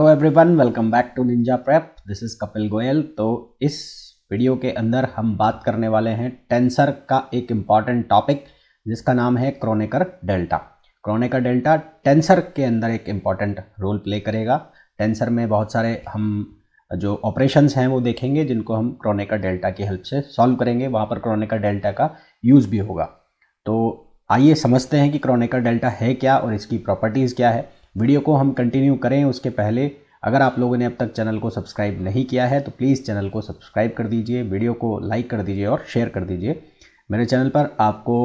hello everyone welcome back to Ninja Prep this is Kapil Goyal तो इस video के अंदर हम बात करने वाले हैं टेंसर का एक इम्पॉर्टेंट टॉपिक जिसका नाम है Kronecker delta Kronecker delta tensor के अंदर एक इम्पॉर्टेंट रोल प्ले करेगा टेंसर में बहुत सारे हम जो ऑपरेशंस हैं वो देखेंगे जिनको हम क्रोनेकर डेल्टा की हेल्प से सॉल्व करेंगे वहाँ पर क्रोनेकर डेल्टा का यूज़ भी होगा तो आइए समझते हैं कि क्रोनेकर डेल्टा है क्या और इसकी प्रॉपर्टीज़ क्या है वीडियो को हम कंटिन्यू करें उसके पहले अगर आप लोगों ने अब तक चैनल को सब्सक्राइब नहीं किया है तो प्लीज़ चैनल को सब्सक्राइब कर दीजिए वीडियो को लाइक कर दीजिए और शेयर कर दीजिए मेरे चैनल पर आपको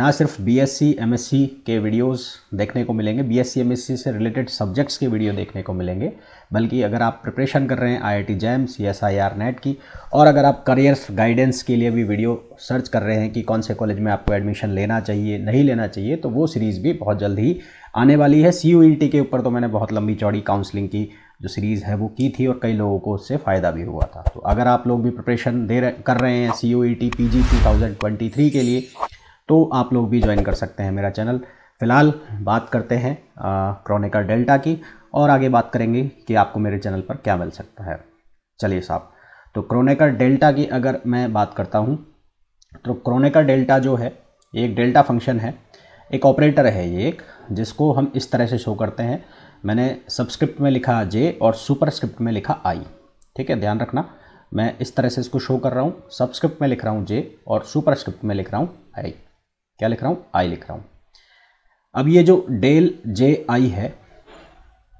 ना सिर्फ बी एस सी के वीडियोस देखने को मिलेंगे बी एस सी से रिलेटेड सब्जेक्ट्स के वीडियो देखने को मिलेंगे बल्कि अगर आप प्रिपरेशन कर रहे हैं I I T JAM C S I R NET की और अगर आप करियर गाइडेंस के लिए भी वीडियो सर्च कर रहे हैं कि कौन से कॉलेज में आपको एडमिशन लेना चाहिए नहीं लेना चाहिए तो वो सीरीज़ भी बहुत जल्द ही आने वाली है सी यू e के ऊपर तो मैंने बहुत लंबी चौड़ी काउंसलिंग की जो सीरीज़ है वो की थी और कई लोगों को उससे फ़ायदा भी हुआ था तो अगर आप लोग भी प्रिपरेशन दे रहे कर रहे हैं C U E T P G two thousand twenty three के लिए तो आप लोग भी ज्वाइन कर सकते हैं मेरा चैनल फिलहाल बात करते हैं क्रोनिकर डेल्टा की और आगे बात करेंगे कि आपको मेरे चैनल पर क्या मिल सकता है चलिए साहब तो क्रोनेकर डेल्टा की अगर मैं बात करता हूँ तो क्रोनेकर डेल्टा जो है ये एक डेल्टा फंक्शन है एक ऑपरेटर है ये एक जिसको हम इस तरह से शो करते हैं मैंने सबस्क्रिप्ट में लिखा जे और सुपरस्क्रिप्ट में लिखा आई ठीक है ध्यान रखना मैं इस तरह से इसको शो कर रहा हूँ सबस्क्रिप्ट में लिख रहा हूँ जे और सुपरस्क्रिप्ट में लिख रहा हूँ आई क्या लिख रहा हूँ आई लिख रहा हूँ अब ये जो डेल जे आई है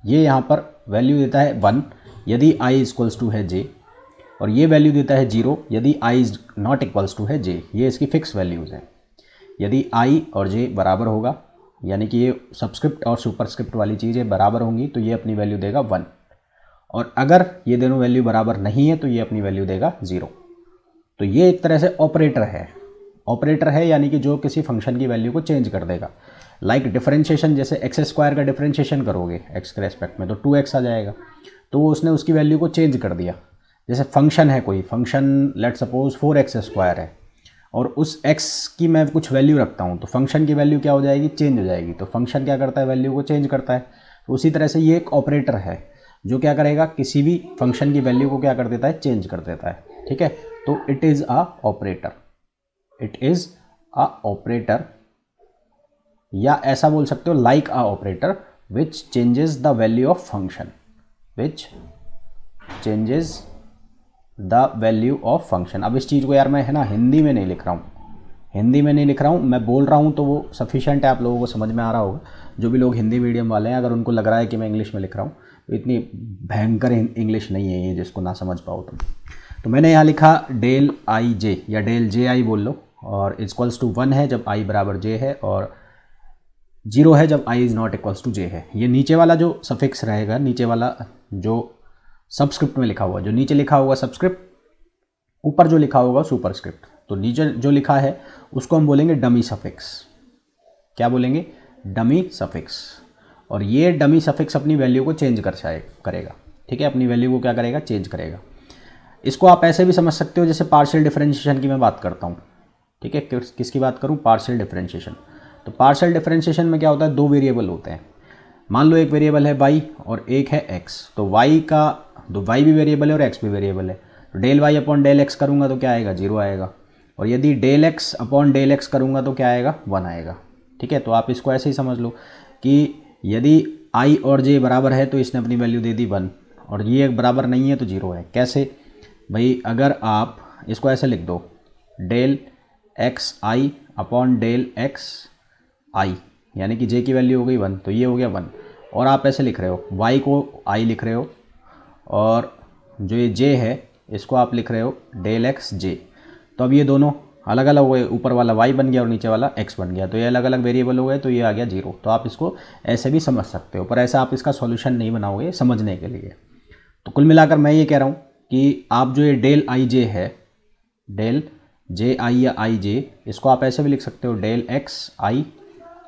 ये यहाँ पर वैल्यू देता है वन यदि आई इक्वल्स टू है जे और ये वैल्यू देता है जीरो यदि i is not equals to है जे ये इसकी फिक्स वैल्यूज़ हैं यदि आई और जे बराबर होगा यानी कि ये सब्सक्रिप्ट और सुपरस्क्रिप्ट वाली चीज़ें बराबर होंगी तो ये अपनी वैल्यू देगा वन और अगर ये दोनों वैल्यू बराबर नहीं है तो ये अपनी वैल्यू देगा ज़ीरो तो ये एक तरह से ऑपरेटर है ऑपरेटर है यानी कि जो किसी फंक्शन की वैल्यू को चेंज कर देगा लाइक like डिफरेंशिएशन जैसे एक्स स्क्वायर का डिफरेंशिएशन करोगे एक्स के रेस्पेक्ट में तो टू एक्स आ जाएगा तो वो उसने उसकी वैल्यू को चेंज कर दिया जैसे फंक्शन है कोई function let suppose four x square है और उस x की मैं कुछ वैल्यू रखता हूँ तो फंक्शन की वैल्यू क्या हो जाएगी चेंज हो जाएगी तो फंक्शन क्या करता है वैल्यू को चेंज करता है तो उसी तरह से ये एक ऑपरेटर है जो क्या करेगा किसी भी फंक्शन की वैल्यू को क्या कर देता है चेंज कर देता है ठीक है तो it is a operator it is a operator या ऐसा बोल सकते हो like a operator which changes the value of function which changes the value of function अब इस चीज़ को यार मैं है ना हिंदी में नहीं लिख रहा हूँ हिंदी में नहीं लिख रहा हूँ मैं बोल रहा हूँ तो वो सफिशियंट है आप लोगों को समझ में आ रहा होगा जो भी लोग हिंदी मीडियम वाले हैं अगर उनको लग रहा है कि मैं इंग्लिश में लिख रहा हूँ तो इतनी भयंकर इंग्लिश नहीं है ये जिसको ना समझ पाओ तुम तो मैंने यहाँ लिखा डेल आई जे या डेल जे आई बोल लो और इक्वल्स टू वन है जब आई बराबर जे है और जीरो है जब i is not equals to j है ये नीचे वाला जो सफिक्स रहेगा नीचे वाला जो सबस्क्रिप्ट में लिखा हुआ जो नीचे लिखा होगा सबस्क्रिप्ट ऊपर जो लिखा होगा सुपरस्क्रिप्ट तो नीचे जो लिखा है उसको हम बोलेंगे डमी सफिक्स क्या बोलेंगे डमी सफिक्स और ये डमी सफिक्स अपनी वैल्यू को चेंज कर करेगा ठीक है अपनी वैल्यू को क्या करेगा चेंज करेगा इसको आप ऐसे भी समझ सकते हो जैसे पार्शियल डिफरेंशिएशन की मैं बात करता हूँ ठीक है किसकी बात करूँ पार्सल डिफ्रेंशिएशन तो पार्सल डिफ्रेंशिएशन में क्या होता है दो वेरिएबल होते हैं मान लो एक वेरिएबल है वाई और एक है एक्स तो वाई का तो वाई भी वेरिएबल है और एक्स भी वेरिएबल है तो del y upon del x करूँगा तो क्या आएगा जीरो आएगा और यदि del x upon del x करूँगा तो क्या आएगा वन आएगा ठीक है तो आप इसको ऐसे ही समझ लो कि यदि आई और जे बराबर है तो इसने अपनी वैल्यू दे दी वन और ये बराबर नहीं है तो जीरो है कैसे भाई अगर आप इसको ऐसे लिख दो del x i upon del x i यानी कि जे की वैल्यू हो गई वन तो ये हो गया वन और आप ऐसे लिख रहे हो वाई को आई लिख रहे हो और जो ये जे है इसको आप लिख रहे हो डेल एक्स जे तो अब ये दोनों अलग अलग हो गए ऊपर वाला वाई बन गया और नीचे वाला एक्स बन गया तो ये अलग अलग वेरिएबल हो गए तो ये आ गया जीरो तो आप इसको ऐसे भी समझ सकते हो पर ऐसा आप इसका सॉल्यूशन नहीं बनाओगे समझने के लिए तो कुल मिलाकर मैं ये कह रहा हूँ कि आप जो ये डेल आई जे है डेल जे आई या आई जे इसको आप ऐसे भी लिख सकते हो डेल एक्स आई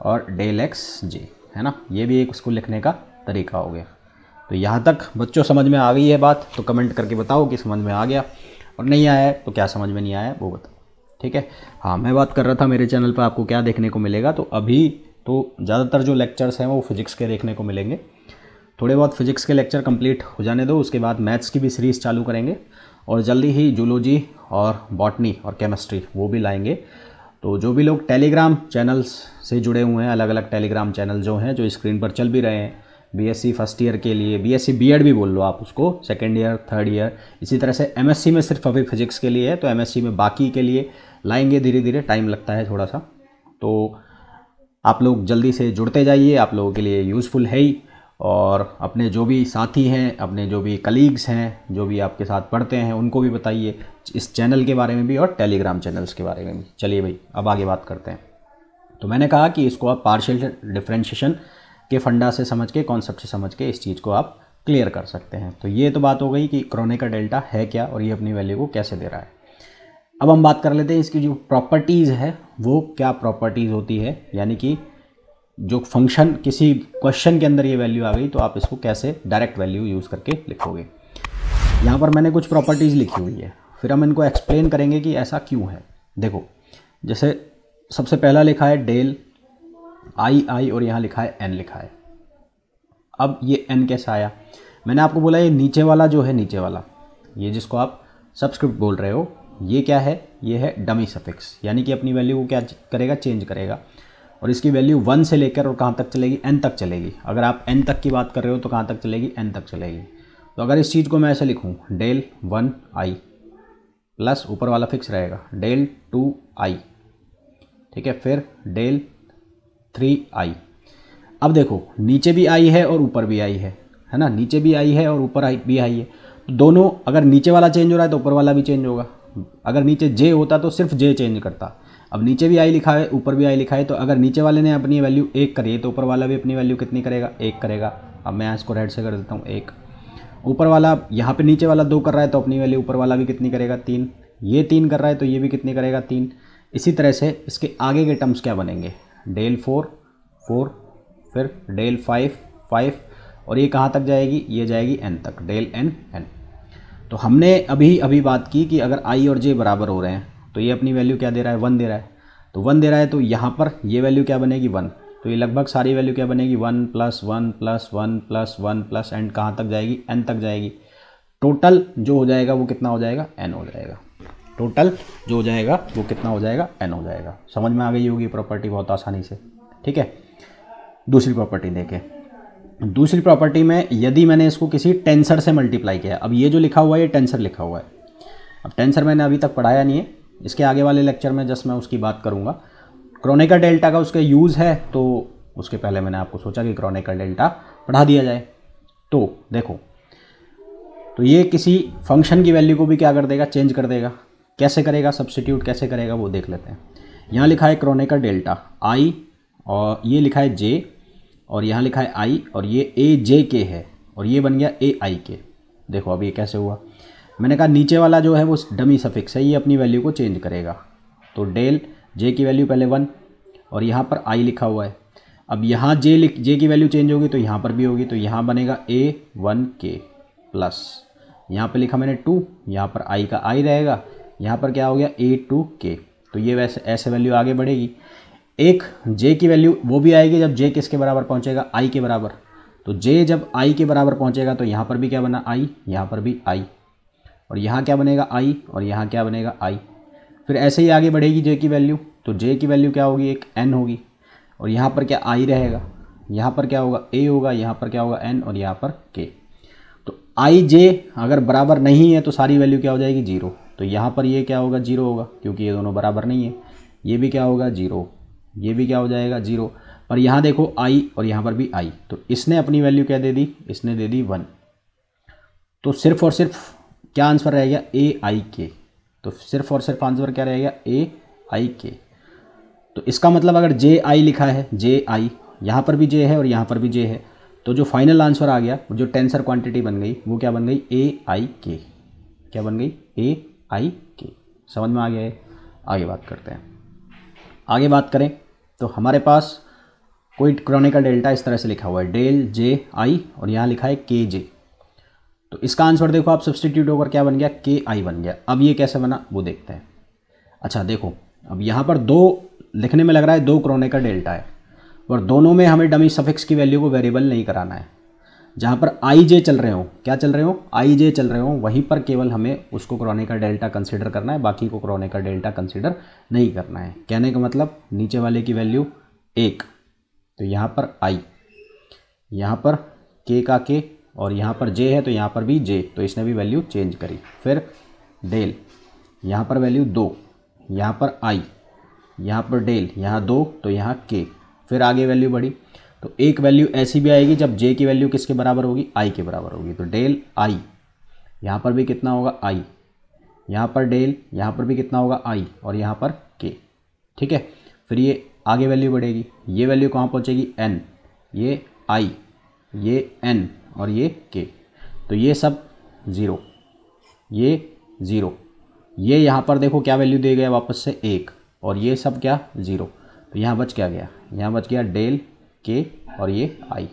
और डेल एक्स जे है ना ये भी एक उसको लिखने का तरीका हो गया तो यहाँ तक बच्चों समझ में आ गई है बात तो कमेंट करके बताओ कि समझ में आ गया और नहीं आया है तो क्या समझ में नहीं आया वो बताओ ठीक है हाँ मैं बात कर रहा था मेरे चैनल पर आपको क्या देखने को मिलेगा तो अभी तो ज़्यादातर जो लेक्चर्स हैं वो फिजिक्स के देखने को मिलेंगे थोड़े बहुत फिजिक्स के लेक्चर कंप्लीट हो जाने दो उसके बाद मैथ्स की भी सीरीज़ चालू करेंगे और जल्दी ही जूलोजी और बॉटनी और केमिस्ट्री वो भी लाएंगे तो जो भी लोग टेलीग्राम चैनल्स से जुड़े हुए हैं अलग अलग टेलीग्राम चैनल जो हैं जो स्क्रीन पर चल भी रहे हैं बीएससी फर्स्ट ईयर के लिए बीएससी बीएड भी बोल लो आप उसको सेकेंड ईयर थर्ड ईयर इसी तरह से एमएससी में सिर्फ अभी फिजिक्स के लिए है तो एमएससी में बाकी के लिए लाएंगे धीरे धीरे टाइम लगता है थोड़ा सा तो आप लोग जल्दी से जुड़ते जाइए आप लोगों के लिए यूज़फुल है ही और अपने जो भी साथी हैं अपने जो भी कलीग्स हैं जो भी आपके साथ पढ़ते हैं उनको भी बताइए इस चैनल के बारे में भी और टेलीग्राम चैनल्स के बारे में भी चलिए भाई अब आगे बात करते हैं तो मैंने कहा कि इसको आप पार्शियल डिफ्रेंशिएशन के फंडा से समझ के कॉन्सेप्ट से समझ के इस चीज़ को आप क्लियर कर सकते हैं तो ये तो बात हो गई कि क्रोने का डेल्टा है क्या और ये अपनी वैल्यू को कैसे दे रहा है अब हम बात कर लेते हैं इसकी जो प्रॉपर्टीज़ है वो क्या प्रॉपर्टीज़ होती है यानी कि जो फंक्शन किसी क्वेश्चन के अंदर ये वैल्यू आ गई तो आप इसको कैसे डायरेक्ट वैल्यू यूज़ करके लिखोगे यहाँ पर मैंने कुछ प्रॉपर्टीज़ लिखी हुई है फिर हम इनको एक्सप्लेन करेंगे कि ऐसा क्यों है देखो जैसे सबसे पहला लिखा है डेल आई आई और यहाँ लिखा है एन लिखा है अब ये एन कैसा आया मैंने आपको बोला ये नीचे वाला जो है नीचे वाला ये जिसको आप सब्सक्रिप्ट बोल रहे हो ये क्या है ये है डमी सफिक्स यानी कि अपनी वैल्यू को क्या करेगा चेंज करेगा और इसकी वैल्यू वन से लेकर और कहाँ तक चलेगी एन तक चलेगी अगर आप एन तक की बात कर रहे हो तो कहाँ तक चलेगी एन तक चलेगी तो अगर इस चीज़ को मैं ऐसे लिखूँ डेल वन आई प्लस ऊपर वाला फिक्स रहेगा डेल टू आई ठीक है फिर डेल थ्री आई अब देखो नीचे भी आई है और ऊपर भी आई है है ना नीचे भी आई है और ऊपर आई भी आई है तो दोनों अगर नीचे वाला चेंज हो रहा है तो ऊपर वाला भी चेंज होगा अगर नीचे जे होता तो सिर्फ जे चेंज करता अब नीचे भी आई लिखा है ऊपर भी आई लिखा है तो अगर नीचे वाले ने अपनी वैल्यू एक करी है तो ऊपर वाला भी अपनी वैल्यू कितनी करेगा एक करेगा अब मैं इसको रेड से कर देता हूँ एक ऊपर वाला यहाँ पे नीचे वाला दो कर रहा है तो अपनी वैल्यू ऊपर वाला भी कितनी करेगा तीन ये तीन कर रहा है तो ये भी कितनी करेगा तीन इसी तरह से इसके आगे के टर्म्स क्या बनेंगे डेल फोर फोर फिर डेल फाइव फाइव और ये कहाँ तक जाएगी ये जाएगी एन तक डेल एन एन तो हमने अभी अभी बात की कि अगर आई और जे बराबर हो रहे हैं तो ये अपनी वैल्यू क्या दे रहा है वन दे रहा है तो वन दे रहा है तो यहाँ पर ये वैल्यू क्या बनेगी वन तो ये लगभग सारी वैल्यू क्या बनेगी one plus one plus one plus one plus and कहाँ तक जाएगी एन तक जाएगी टोटल जो हो जाएगा वो कितना हो जाएगा एन हो जाएगा टोटल जो हो जाएगा वो कितना हो जाएगा एन हो जाएगा समझ में आ गई होगी प्रॉपर्टी बहुत आसानी से ठीक है दूसरी प्रॉपर्टी देखें दूसरी प्रॉपर्टी में यदि मैंने इसको किसी टेंसर से मल्टीप्लाई किया अब ये जो लिखा हुआ है ये टेंसर लिखा हुआ है अब टेंसर मैंने अभी तक पढ़ाया नहीं है इसके आगे वाले लेक्चर में जस्ट मैं उसकी बात करूँगा क्रोनिका डेल्टा का उसका यूज़ है तो उसके पहले मैंने आपको सोचा कि क्रोनिका डेल्टा पढ़ा दिया जाए तो देखो तो ये किसी फंक्शन की वैल्यू को भी क्या कर देगा चेंज कर देगा कैसे करेगा सब्सिट्यूट कैसे करेगा वो देख लेते हैं यहाँ लिखा है क्रोनिका डेल्टा आई और ये लिखा है जे और यहाँ लिखा है आई और ये ए जे के है और ये बन गया ए आई के देखो अब ये कैसे हुआ मैंने कहा नीचे वाला जो है वो डमी सफिक्स है ये अपनी वैल्यू को चेंज करेगा तो डेल जे की वैल्यू पहले वन और यहाँ पर आई लिखा हुआ है अब यहाँ जे लिख जे की वैल्यू चेंज होगी तो यहाँ पर भी होगी तो यहाँ बनेगा ए वन के प्लस यहाँ पर लिखा मैंने टू यहाँ पर आई का आई रहेगा यहाँ पर क्या हो गया ए टू के तो ये वैसे ऐसे वैल्यू आगे बढ़ेगी एक जे की वैल्यू वो भी आएगी जब जे किसके बराबर पहुँचेगा आई के बराबर तो जे जब आई के बराबर पहुँचेगा तो यहाँ पर भी क्या बना आई यहाँ पर भी आई और यहाँ क्या बनेगा आई और यहाँ क्या बनेगा आई फिर ऐसे ही आगे बढ़ेगी जे की वैल्यू तो जे की वैल्यू क्या होगी एक एन होगी और यहाँ पर क्या आई रहेगा यहाँ पर क्या होगा ए होगा यहाँ पर क्या होगा एन और यहाँ पर के तो आई जे अगर बराबर नहीं है तो सारी वैल्यू क्या हो जाएगी जीरो तो यहाँ पर ये क्या होगा जीरो होगा क्योंकि ये दोनों बराबर नहीं है ये भी क्या होगा जीरो ये भी क्या हो जाएगा जीरो पर यहाँ देखो आई और यहाँ पर भी आई तो इसने अपनी वैल्यू क्या दे दी इसने दे दी वन तो सिर्फ और सिर्फ क्या आंसर रहेगा ए आई के तो सिर्फ और सिर्फ आंसर क्या रहेगा ए आई के तो इसका मतलब अगर जे आई लिखा है जे आई यहाँ पर भी जे है और यहाँ पर भी जे है तो जो फाइनल आंसर आ गया जो टेंसर क्वांटिटी बन गई वो क्या बन गई ए आई के क्या बन गई ए आई के समझ में आ गया है आगे बात करते हैं आगे बात करें तो हमारे पास कोई क्रोनिकल डेल्टा इस तरह से लिखा हुआ है डेल जे आई और यहाँ लिखा है के जे तो इसका आंसर देखो आप सब्सटीट्यूट होकर क्या बन गया के आई बन गया अब ये कैसे बना वो देखते हैं अच्छा देखो अब यहाँ पर दो लिखने में लग रहा है दो क्रोने का डेल्टा है और दोनों में हमें डमी सफिक्स की वैल्यू को वेरिएबल नहीं कराना है जहाँ पर आई जे चल रहे हो क्या चल रहे हो आई जे चल रहे हो वहीं पर केवल हमें उसको क्रोने का डेल्टा कंसिडर करना है बाकी को क्रोने का डेल्टा कंसिडर नहीं करना है कहने का मतलब नीचे वाले की वैल्यू एक तो यहाँ पर आई यहाँ पर के का के और यहाँ पर जे है तो यहाँ पर भी जे तो इसने भी वैल्यू चेंज करी फिर डेल यहाँ पर वैल्यू दो यहाँ पर आई यहाँ पर डेल यहाँ दो तो यहाँ के फिर आगे वैल्यू बढ़ी तो एक वैल्यू ऐसी भी आएगी जब जे की वैल्यू किसके बराबर होगी आई के बराबर होगी तो डेल आई यहाँ पर भी कितना होगा आई यहाँ पर डेल यहाँ पर भी कितना होगा आई और यहाँ पर के ठीक है फिर ये आगे वैल्यू बढ़ेगी ये वैल्यू कहाँ पहुँचेगी एन ये आई ये एन और ये के तो ये सब ज़ीरो ये ज़ीरो ये यहाँ पर देखो क्या वैल्यू दे गया वापस से एक और ये सब क्या ज़ीरो तो यहाँ बच क्या गया यहाँ बच गया डेल के और ये आई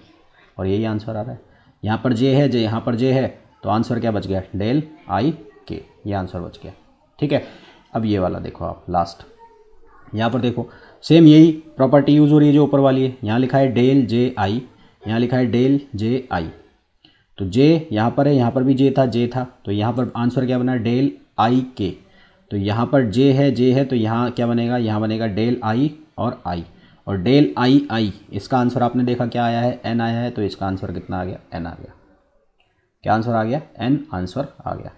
और यही आंसर आ रहा है यहाँ पर जे है जे यहाँ पर जे है तो आंसर क्या बच गया डेल आई के ये आंसर बच गया ठीक है अब ये वाला देखो आप लास्ट यहाँ पर देखो सेम यही प्रॉपर्टी यूज़ हो रही है जो ऊपर वाली है यहाँ लिखा है डेल जे आई यहाँ लिखा है डेल जे आई तो जे यहाँ पर है यहाँ पर भी जे था जे था तो यहाँ पर आंसर क्या बना डेल आई के तो यहाँ पर जे है जे है तो यहाँ क्या बनेगा यहाँ बनेगा डेल आई और आई और डेल आई आई इसका आंसर आपने देखा क्या आया है एन आया है तो इसका आंसर कितना आ गया एन आ गया क्या आंसर आ गया एन आंसर आ गया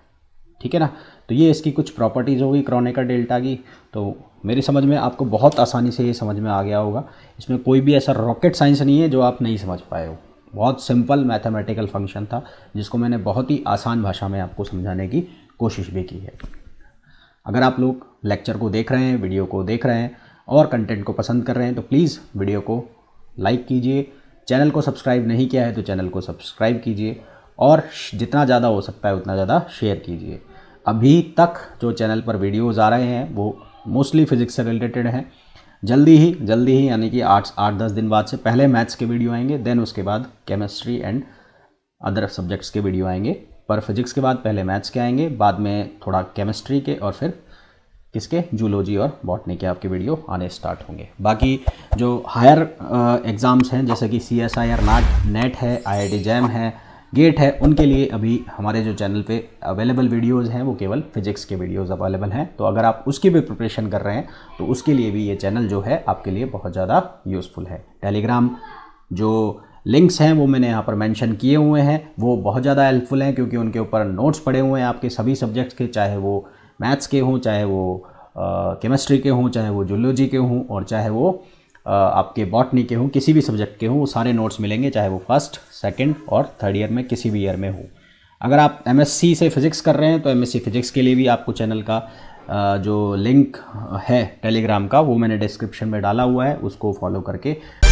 ठीक है ना तो ये इसकी कुछ प्रॉपर्टीज़ होगी क्रॉनेकर डेल्टा की तो मेरी समझ में आपको बहुत आसानी से ये समझ में आ गया होगा इसमें कोई भी ऐसा रॉकेट साइंस नहीं है जो आप नहीं समझ पाए हो बहुत सिंपल मैथमेटिकल फंक्शन था जिसको मैंने बहुत ही आसान भाषा में आपको समझाने की कोशिश भी की है अगर आप लोग लेक्चर को देख रहे हैं वीडियो को देख रहे हैं और कंटेंट को पसंद कर रहे हैं तो प्लीज़ वीडियो को लाइक कीजिए चैनल को सब्सक्राइब नहीं किया है तो चैनल को सब्सक्राइब कीजिए और जितना ज़्यादा हो सकता है उतना ज़्यादा शेयर कीजिए अभी तक जो चैनल पर वीडियोज़ आ रहे हैं वो मोस्टली फिजिक्स से रिलेटेड हैं जल्दी ही जल्दी ही यानी कि आठ आठ दस दिन बाद से पहले मैथ्स के वीडियो आएंगे देन उसके बाद केमिस्ट्री एंड अदर सब्जेक्ट्स के वीडियो आएंगे पर फिजिक्स के बाद पहले मैथ्स के आएंगे बाद में थोड़ा केमिस्ट्री के और फिर किसके जूलॉजी और बॉटनी के आपके वीडियो आने स्टार्ट होंगे बाकी जो हायर एग्ज़ाम्स हैं जैसे कि सी एस आई आर नाट नेट है आई आई टी जैम है गेट है उनके लिए अभी हमारे जो चैनल पे अवेलेबल वीडियोस हैं वो केवल फिजिक्स के वीडियोस अवेलेबल हैं तो अगर आप उसकी भी प्रिपरेशन कर रहे हैं तो उसके लिए भी ये चैनल जो है आपके लिए बहुत ज़्यादा यूज़फुल है टेलीग्राम जो लिंक्स हैं वो मैंने यहाँ पर मेंशन किए हुए हैं वो बहुत ज़्यादा हेल्पफुल हैं क्योंकि उनके ऊपर नोट्स पड़े हुए हैं आपके सभी सब्जेक्ट्स के चाहे वो मैथ्स के हों चाहे वो केमिस्ट्री के हों चाहे वो जूलॉजी के हों और चाहे वो आपके बॉटनी के हों किसी भी सब्जेक्ट के हों वो सारे नोट्स मिलेंगे चाहे वो फर्स्ट सेकेंड और थर्ड ईयर में किसी भी ईयर में हो अगर आप एम से फ़िज़िक्स कर रहे हैं तो एम फ़िज़िक्स के लिए भी आपको चैनल का जो लिंक है टेलीग्राम का वो मैंने डिस्क्रिप्शन में डाला हुआ है उसको फॉलो करके